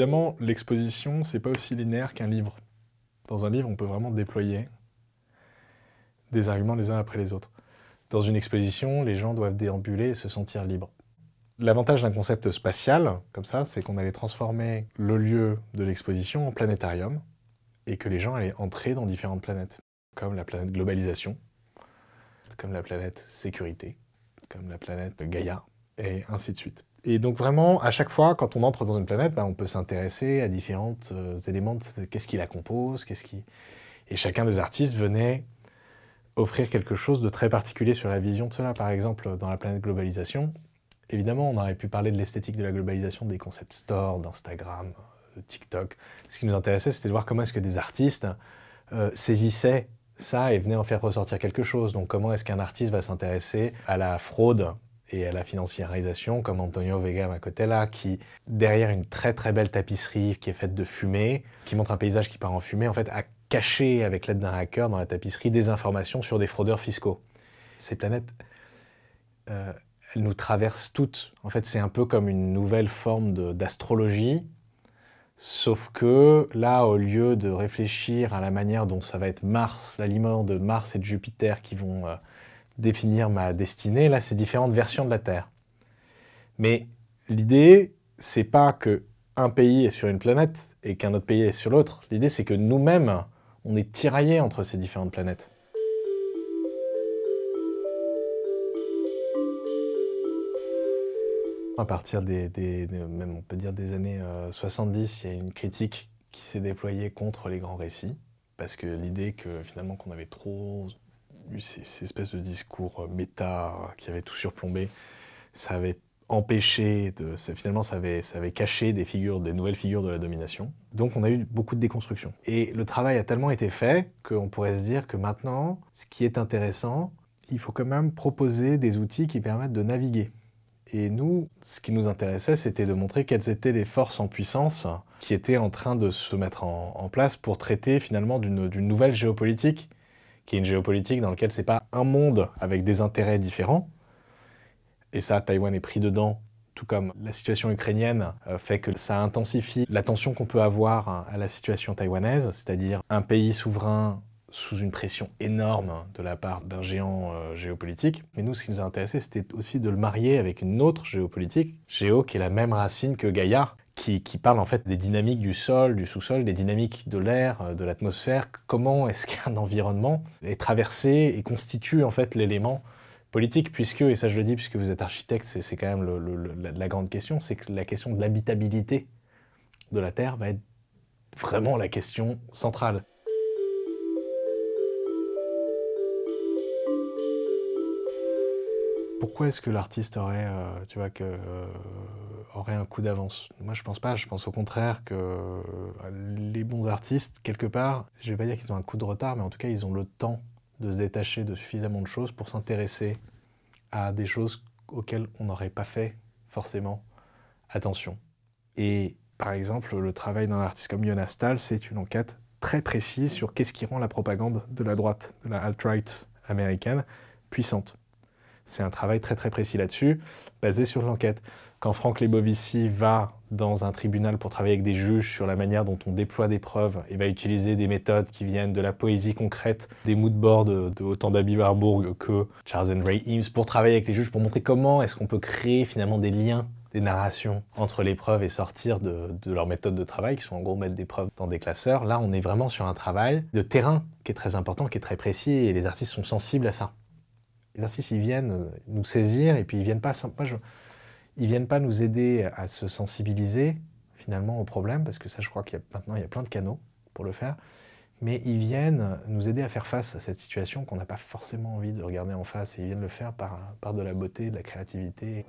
évidemment, l'exposition, c'est pas aussi linéaire qu'un livre. Dans un livre, on peut vraiment déployer des arguments les uns après les autres. Dans une exposition, les gens doivent déambuler et se sentir libres. L'avantage d'un concept spatial, comme ça, c'est qu'on allait transformer le lieu de l'exposition en planétarium et que les gens allaient entrer dans différentes planètes, comme la planète globalisation, comme la planète sécurité, comme la planète Gaïa, et ainsi de suite et donc vraiment, à chaque fois, quand on entre dans une planète, bah, on peut s'intéresser à différents euh, éléments, qu'est-ce qui la compose, qu'est-ce qui... Et chacun des artistes venait offrir quelque chose de très particulier sur la vision de cela. Par exemple, dans la planète globalisation, évidemment, on aurait pu parler de l'esthétique de la globalisation, des concepts store, d'Instagram, euh, TikTok. Ce qui nous intéressait, c'était de voir comment est-ce que des artistes euh, saisissaient ça et venaient en faire ressortir quelque chose. Donc comment est-ce qu'un artiste va s'intéresser à la fraude et à la financiarisation, comme Antonio Vega Macotella, qui, derrière une très très belle tapisserie qui est faite de fumée, qui montre un paysage qui part en fumée, en fait, a caché, avec l'aide d'un hacker, dans la tapisserie, des informations sur des fraudeurs fiscaux. Ces planètes, euh, elles nous traversent toutes. En fait, c'est un peu comme une nouvelle forme d'astrologie, Sauf que là, au lieu de réfléchir à la manière dont ça va être Mars, l'aliment de Mars et de Jupiter qui vont euh, définir ma destinée. Là, ces différentes versions de la Terre. Mais l'idée, c'est pas que un pays est sur une planète et qu'un autre pays est sur l'autre. L'idée, c'est que nous-mêmes, on est tiraillés entre ces différentes planètes. À partir des, même on peut dire des années 70, euh, il y a une critique qui s'est déployée contre les grands récits, parce que l'idée que finalement qu'on avait trop ces, espèces de discours euh, méta euh, qui avaient tout surplombé. Ça avait empêché, finalement, ça avait, caché des figures, des nouvelles figures de la domination. Donc, on a eu beaucoup de déconstruction. Et le travail a tellement été fait qu'on pourrait se dire que maintenant, ce qui est intéressant, il faut quand même proposer des outils qui permettent de naviguer. Et nous, ce qui nous intéressait, c'était de montrer quelles étaient les forces en puissance qui étaient en train de se mettre en place pour traiter finalement d'une nouvelle géopolitique qui est une géopolitique dans laquelle c'est pas un monde avec des intérêts différents. Et ça, Taïwan est pris dedans, tout comme la situation ukrainienne euh, fait que ça intensifie la tension qu'on peut avoir à la situation taïwanaise, c'est-à-dire un pays souverain sous une pression énorme de la part d'un géant euh, géopolitique. Mais nous, ce qui nous a c'était aussi de le marier avec une autre géopolitique, géo qui est la même racine que Gaïa, qui, parle en fait des dynamiques du sol, du sous-sol, des dynamiques de l'air, euh, de l'atmosphère. Comment est-ce qu'un environnement est traversé et constitue en fait l'élément politique, puisque, et ça je le dis puisque vous êtes architecte, c'est quand même la grande question, c'est que la question de l'habitabilité de la Terre va être vraiment la question centrale. pourquoi est-ce que l'artiste aurait, euh, tu vois, euh, aurait un coup d'avance Moi, je pense pas. Je pense au contraire que euh, les bons artistes, quelque part, je vais pas dire qu'ils ont un coup de retard, mais en tout cas, ils ont le temps de se détacher de suffisamment de choses pour s'intéresser à des choses auxquelles on n'aurait pas fait forcément attention. Et par exemple, le travail d'un artiste comme Jonas Stahl, c'est une enquête très précise sur qu'est-ce qui rend la propagande de la droite, de la alt-right américaine, puissante. C'est un travail très très précis là-dessus, basé sur l'enquête. Quand Franck Lebovici va dans un tribunal pour travailler avec des juges sur la manière dont on déploie des preuves et va utiliser des méthodes qui viennent de la poésie concrète, des moodboards de, de autant d'Abby Warburg que Charles and Ray Eames, pour travailler avec les juges, pour montrer comment est-ce qu'on peut créer finalement des liens des narrations entre les preuves et sortir de, de leur méthode de travail, qui sont en gros mettre des preuves dans des classeurs. Là, on est vraiment sur un travail de terrain qui est très important, qui est très précis, et les artistes sont sensibles à ça les artistes, ils viennent euh, nous saisir et puis ils viennent pas, ils viennent pas nous aider à se sensibiliser finalement au problème, parce que ça, je crois qu'il y a maintenant, il y a plein de canaux pour le faire, mais ils viennent nous aider à faire face à cette situation qu'on n'a pas forcément envie de regarder en face, et ils viennent le faire par, par de la beauté, de la créativité.